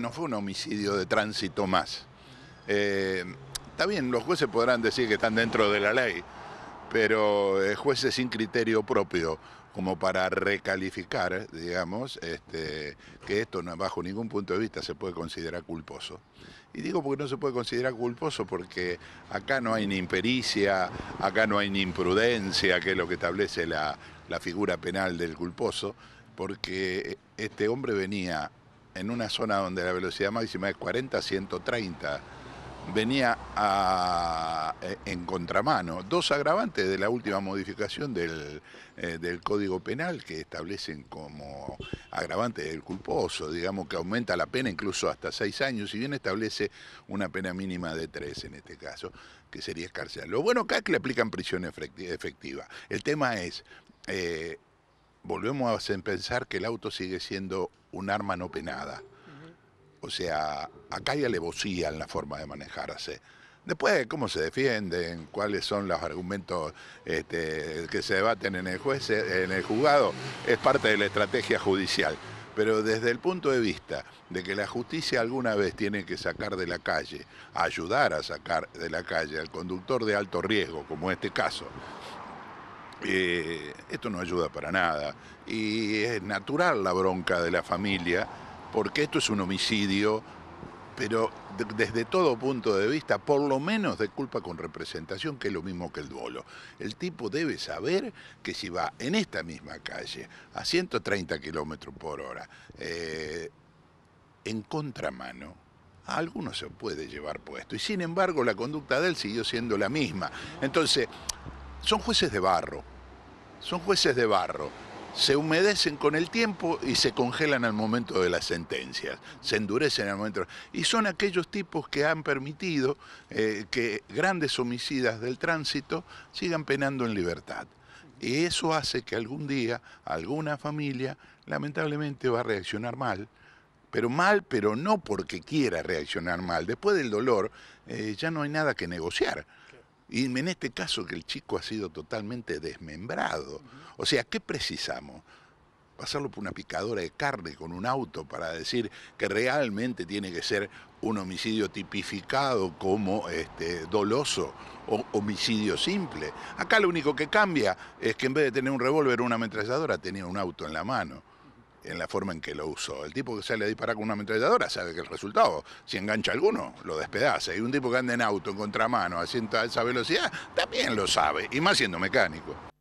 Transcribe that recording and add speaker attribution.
Speaker 1: no fue un homicidio de tránsito más. Eh, está bien, los jueces podrán decir que están dentro de la ley, pero eh, jueces sin criterio propio, como para recalificar, digamos, este, que esto no, bajo ningún punto de vista se puede considerar culposo. Y digo porque no se puede considerar culposo porque acá no hay ni impericia, acá no hay ni imprudencia, que es lo que establece la figura penal del culposo, porque eh, este hombre venía en una zona donde la velocidad máxima es 40 130, venía eh, en contramano. Dos agravantes de la última modificación del, eh, del Código Penal que establecen como agravante del culposo, digamos que aumenta la pena incluso hasta seis años, si bien establece una pena mínima de tres en este caso, que sería escarcelar. Lo bueno acá es que le aplican prisión efectiva. El tema es... Eh, volvemos a pensar que el auto sigue siendo un arma no penada. O sea, acá hay alevosía en la forma de manejarse. Después, cómo se defienden, cuáles son los argumentos este, que se debaten en el juez, en el juzgado, es parte de la estrategia judicial. Pero desde el punto de vista de que la justicia alguna vez tiene que sacar de la calle, ayudar a sacar de la calle al conductor de alto riesgo, como este caso, eh, esto no ayuda para nada. Y es natural la bronca de la familia, porque esto es un homicidio, pero desde todo punto de vista, por lo menos de culpa con representación, que es lo mismo que el duelo. El tipo debe saber que si va en esta misma calle, a 130 kilómetros por hora, eh, en contramano, a alguno se puede llevar puesto. Y sin embargo, la conducta de él siguió siendo la misma. Entonces, son jueces de barro, son jueces de barro. Se humedecen con el tiempo y se congelan al momento de las sentencias, se endurecen al momento. Y son aquellos tipos que han permitido eh, que grandes homicidas del tránsito sigan penando en libertad. Y eso hace que algún día alguna familia lamentablemente va a reaccionar mal, pero mal, pero no porque quiera reaccionar mal. Después del dolor eh, ya no hay nada que negociar. Y en este caso que el chico ha sido totalmente desmembrado. O sea, ¿qué precisamos? Pasarlo por una picadora de carne con un auto para decir que realmente tiene que ser un homicidio tipificado como este, doloso o homicidio simple. Acá lo único que cambia es que en vez de tener un revólver o una ametralladora tenía un auto en la mano en la forma en que lo usó. El tipo que sale a disparar con una ametralladora sabe que el resultado, si engancha alguno, lo despedaza. Y un tipo que anda en auto, en contramano, haciendo a esa velocidad, también lo sabe, y más siendo mecánico.